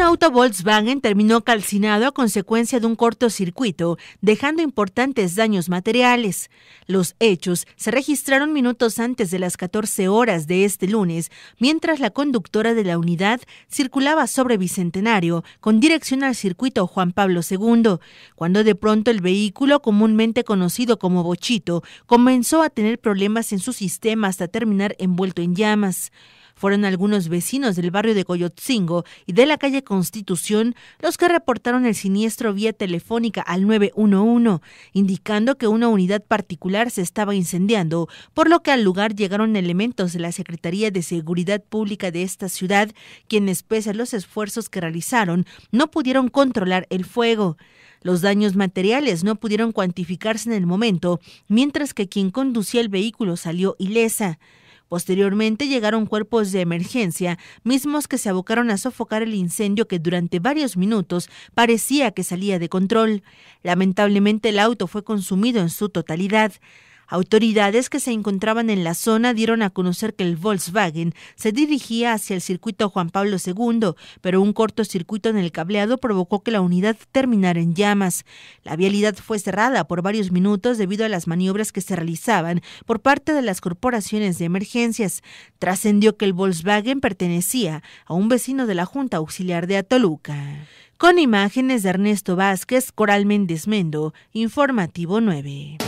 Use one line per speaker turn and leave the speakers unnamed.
Un auto Volkswagen terminó calcinado a consecuencia de un cortocircuito, dejando importantes daños materiales. Los hechos se registraron minutos antes de las 14 horas de este lunes, mientras la conductora de la unidad circulaba sobre Bicentenario, con dirección al circuito Juan Pablo II, cuando de pronto el vehículo, comúnmente conocido como Bochito, comenzó a tener problemas en su sistema hasta terminar envuelto en llamas. Fueron algunos vecinos del barrio de Coyotzingo y de la calle Constitución los que reportaron el siniestro vía telefónica al 911, indicando que una unidad particular se estaba incendiando, por lo que al lugar llegaron elementos de la Secretaría de Seguridad Pública de esta ciudad, quienes pese a los esfuerzos que realizaron, no pudieron controlar el fuego. Los daños materiales no pudieron cuantificarse en el momento, mientras que quien conducía el vehículo salió ilesa. Posteriormente llegaron cuerpos de emergencia, mismos que se abocaron a sofocar el incendio que durante varios minutos parecía que salía de control. Lamentablemente el auto fue consumido en su totalidad. Autoridades que se encontraban en la zona dieron a conocer que el Volkswagen se dirigía hacia el circuito Juan Pablo II, pero un cortocircuito en el cableado provocó que la unidad terminara en llamas. La vialidad fue cerrada por varios minutos debido a las maniobras que se realizaban por parte de las corporaciones de emergencias. Trascendió que el Volkswagen pertenecía a un vecino de la Junta Auxiliar de Atoluca. Con imágenes de Ernesto Vázquez, Coral Méndez Mendo, Informativo 9.